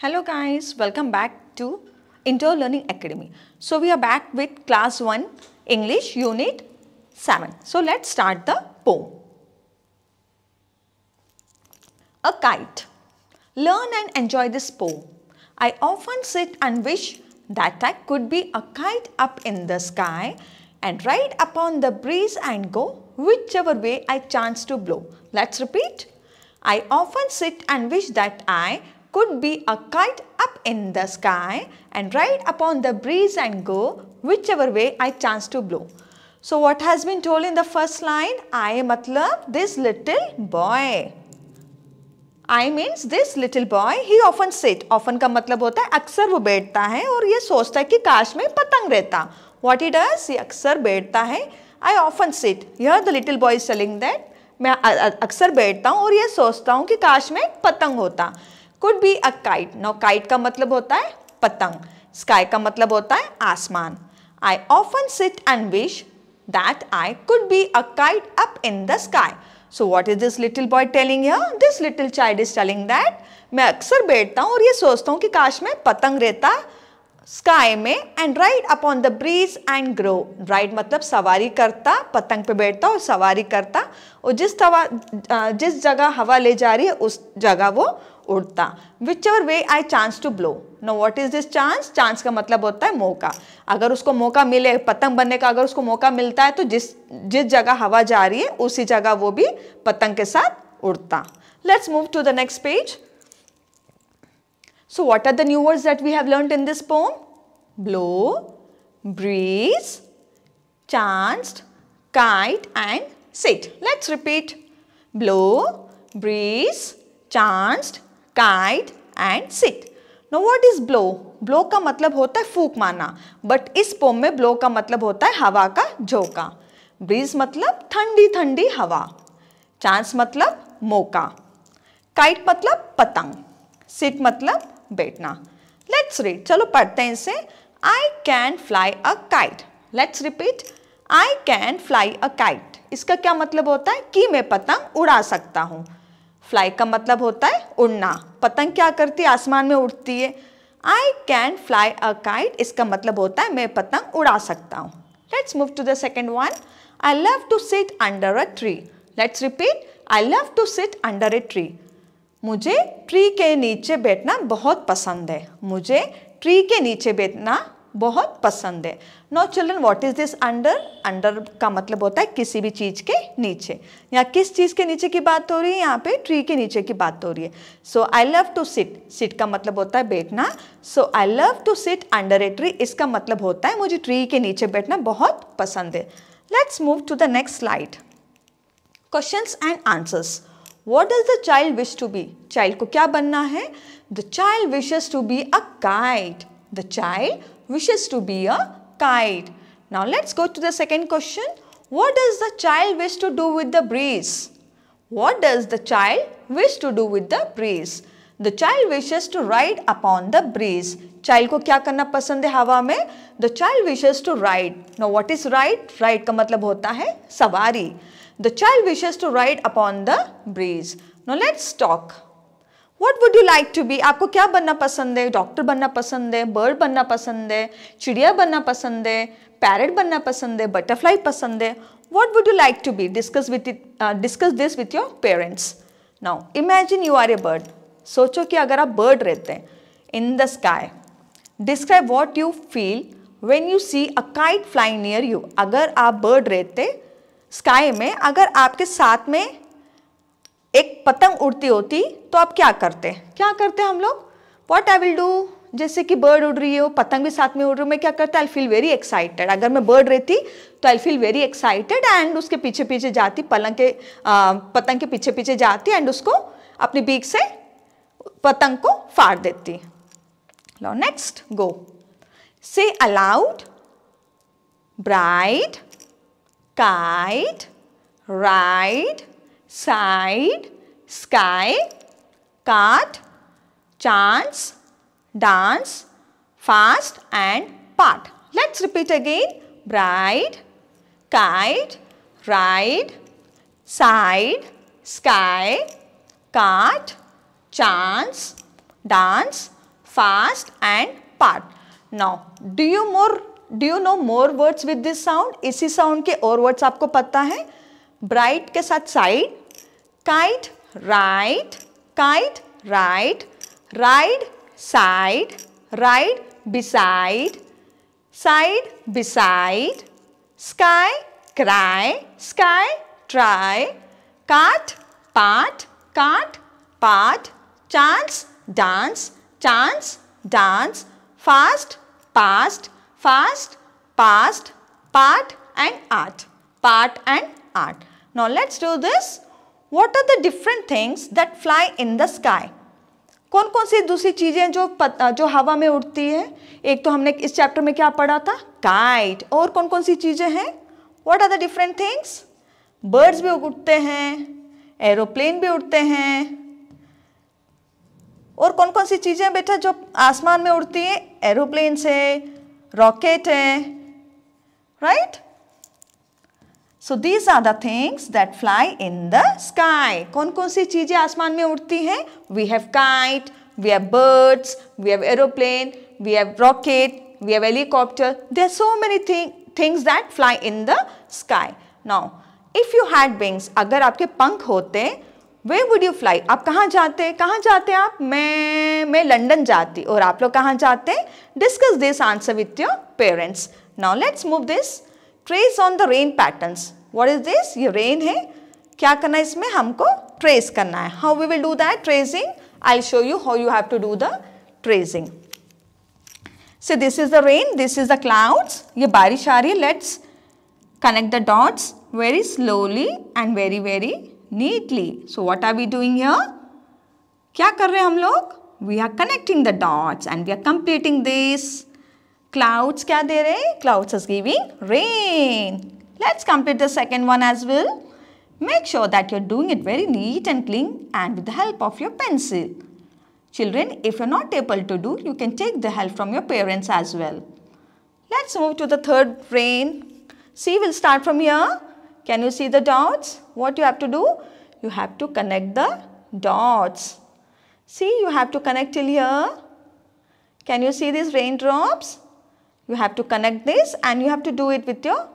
Hello guys, welcome back to Inter Learning Academy. So we are back with class 1 English unit 7. So let's start the poem. A kite. Learn and enjoy this poem. I often sit and wish that I could be a kite up in the sky and ride upon the breeze and go whichever way I chance to blow. Let's repeat. I often sit and wish that I could be a kite up in the sky and ride upon the breeze and go whichever way I chance to blow. So what has been told in the first line? I matlab this little boy. I means this little boy. He often sit. Often का मतलब होता है अक्सर वो बैठता है और ये सोचता है कि काश में पतंग रहता What he does? He अक्सर बैठता है I often sit. Here the little boy is telling that मैं अक्सर बैठता हूँ और ये सोचता हूँ कि काश में पतंग होता could be a kite no kite का मतलब होता है पतंग स्काई का मतलब होता है आसमान I often sit and wish that I could be a kite up in the sky so what is this little boy telling here? This little child is telling that मैं अक्सर बैठता हूँ और ये सोचता हूँ कि काश मैं पतंग रहता स्काई में and ride upon the breeze and grow ride मतलब सवारी करता पतंग पे बैठता और सवारी करता और जिस तवा जिस जगह हवा ले जा रही है उस जगह वो उड़ता whichever way I chance to blow no what is this chance chance का मतलब होता है मौका अगर उसको मौका मिले पतंग बनने का अगर उसको मौका मिलता है तो जिस जिस जगह हवा जा रही है उसी जगह वो भी पतंग के साथ उड़ता let's move to the next page so what are the new words that we have learn in this poem blow breeze chance kite and sit. Let's repeat blow breeze chanced kite and sit no what is blow blow का मतलब होता है फूक मारना but इस pome में blow का मतलब होता है हवा का झोंका ब्रीज मतलब ठंडी ठंडी हवा चांस मतलब मौका काइट मतलब पतंग सिट मतलब बैठना लेट्स रीड चलो पढ़ते हैं इसे I can fly a kite let's repeat I can fly a kite इसका क्या मतलब होता है कि मैं पतंग उड़ा सकता हूँ फ्लाई का मतलब होता है उड़ना पतंग क्या करती है आसमान में उड़ती है I can fly a kite इसका मतलब होता है मैं पतंग उड़ा सकता हूँ let's move to the second one I love to sit under a tree let's repeat I love to sit under a tree मुझे ट्री के नीचे बैठना बहुत पसंद है मुझे ट्री के नीचे बैठना बहुत पसंद है no children what is this under under का मतलब होता है किसी भी चीज़ के नीचे या किस चीज़ के नीचे की बात हो रही है यहाँ पे ट्री के नीचे की बात हो रही है so I love to sit sit का मतलब होता है बैठना so I love to sit under a tree इसका मतलब होता है मुझे ट्री के नीचे बैठना बहुत पसंद है let's move to the next slide question and answers what does the child wish to be child को क्या बनना है the child wishes to be a kite the child wishes to be a kite. Now let's go to the second question. What does the child wish to do with the breeze? What does the child wish to do with the breeze? the child wishes to ride upon the breeze child ko kya karna pasand hai hawa mein the child wishes to ride now what is ride ride ka matlab hota hai सवारी the child wishes to ride upon the breeze now let's talk what would you like to be आपको क्या बनना पसंद है doctor बनना पसंद है bird बनना पसंद है चिड़िया बनना पसंद है पैरट बनना पसंद है बटरफ्लाई पसंद है what would you like to be discuss with discuss this with your parents now imagine you are a bird सोचो कि अगर आप बर्ड रहते हैं in the sky describe what you feel when you see a kite fly near you अगर आप bird रहते sky में अगर आपके साथ में एक पतंग उड़ती होती तो आप क्या करते क्या करते हम लोग वॉट आई विल डू जैसे कि बर्ड उड़ रही हो पतंग भी साथ में उड़ रही हो मैं क्या करता आई फील वेरी एक्साइटेड अगर मैं बर्ड रहती तो I feel very excited and उसके पीछे पीछे जाती पलंग के आ, पतंग के पीछे पीछे जाती एंड उसको अपनी बीक से पतंग को फाड़ देती लो next go say aloud bride kite ride side, sky, cart, chance, dance, fast and part. Let's repeat again. Bride, kite, ride, side, sky, cart, chance, dance, fast and part. Now, do you more do you know more words with this sound? इसी sound ke aur words aapko pata hai bright के साथ side kite right kite right ride side ride beside side beside sky cry sky try cart part cart part chance dance chance dance fast past fast past part and art part and art Now let's do this. What are the different things that fly in the sky? कौन कौन सी दूसरी चीज़ें जो पत, जो हवा में उड़ती है एक तो हमने इस चैप्टर में क्या पढ़ा था काइट और कौन कौन सी चीज़ें हैं what are the different things birds भी उड़ते हैं एरोप्लेन भी उड़ते हैं और कौन कौन सी चीज़ें बेटा जो आसमान में उड़ती हैं एरोप्लेन से रॉकेट है right right? So these are the things that fly in the sky कौन कौन सी चीज़ें आसमान में उड़ती हैं we have kite we have birds we have aeroplane we have rocket we have helicopter they are so many thing things that fly in the sky now if you had wings, अगर आपके पंख होते वे would you fly आप कहाँ जाते हैं कहाँ जाते हैं आप मैं मैं लंडन जाती और आप लोग कहाँ जाते हैं discuss this answer with your parents now let's move this trace on the rain patterns what is this ये रेन है क्या करना है इसमें हमको ट्रेस करना है how we will do that tracing I show you how you have to do the tracing से this is the rain this is the clouds ये बारिश आ रही है let's connect the dots very slowly and very very neatly so what are we doing यर क्या कर रहे हैं हम लोग? We are connecting the dots and we are completing this Clouds kya de rahe? Clouds is giving rain. Let's complete the second one as well. Make sure that you're doing it very neat and clean and with the help of your pencil. Children, if you're not able to do, you can take the help from your parents as well. Let's move to the third rain. See, we'll start from here. Can you see the dots? What you have to do? You have to connect the dots. See, you have to connect till here. Can you see these raindrops? You have to connect this and you have to do it with your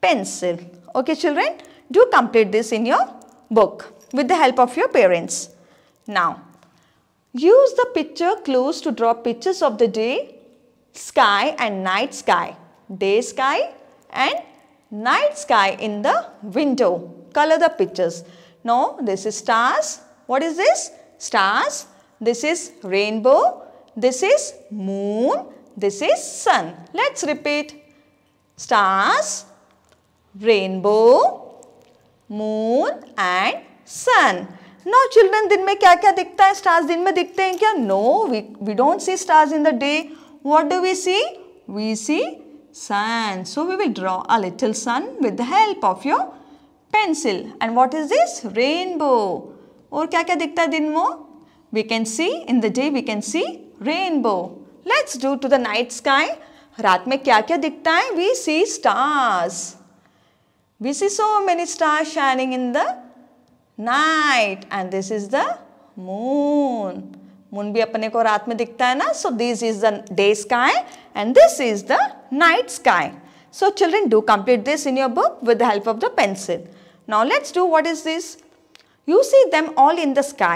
pencil. Okay children, do complete this in your book with the help of your parents. Now, use the picture clues to draw pictures of the day, sky and night sky, day sky and night sky in the window. Color the pictures. No, this is stars. What is this? Stars. This is rainbow. This is moon this is sun. Let's repeat. Stars, rainbow, moon and sun. Now children दिन में क्या क्या दिखता है stars दिन में दिखते No, we, we don't see stars in the day. What do we see? We see sun. So we will draw a little sun with the help of your pencil. And what is this? Rainbow. और क्या क्या दिखता We can see, in the day we can see rainbow. Let's do to the night sky रात में क्या क्या दिखता है We see stars. We see so many stars shining in the night. And this is the moon. Moon भी अपने को रात में दिखता है ना so this is the day sky and this is the night sky So children do complete this in your book with the help of the pencil. Now let's do what is this? You see them all in the sky.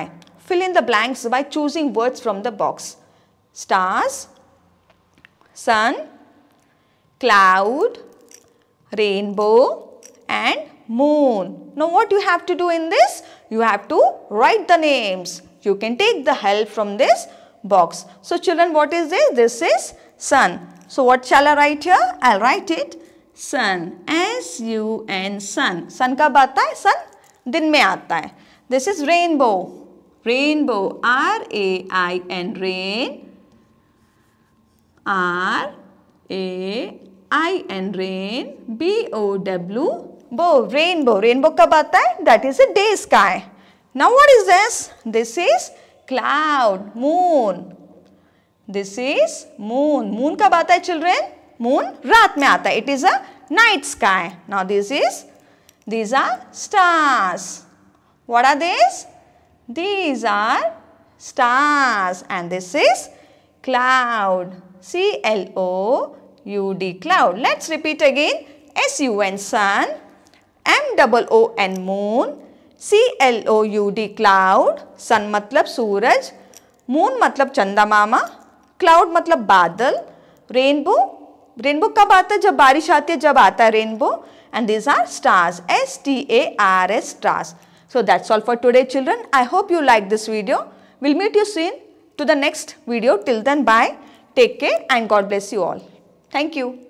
Fill in the blanks by choosing words from the box stars, sun, cloud, rainbow and moon. Now what you have to do in this? You have to write the names. You can take the help from this box. So children what is this? This is sun. So what shall I write here? I'll write it sun. S-U-N sun. Sun kab aata hai? Sun din mein aata hai. This is rainbow. Rainbow. R-A-I-N rain. R A I N rain B O W bow rainbow rainbow कब आता है that is a day sky now what is this this is cloud moon this is moon moon कब आता है children moon रात में आता it is a night sky now this is these are stars what are these these are stars and this is cloud C-L-O-U-D, cloud. Let's repeat again. S-U-N, sun. M-O-O-N, moon. C-L-O-U-D, cloud. Sun matlab suraj. Moon matlab chandamama. Cloud matlab badal. Rainbow. Rainbow कब आता है? जब बारिश आती है rainbow. And these are stars. S-T-A-R-S, stars. So that's all for today children. I hope you like this video. We'll meet you soon to the next video. Till then, bye. Take care and God bless you all. Thank you.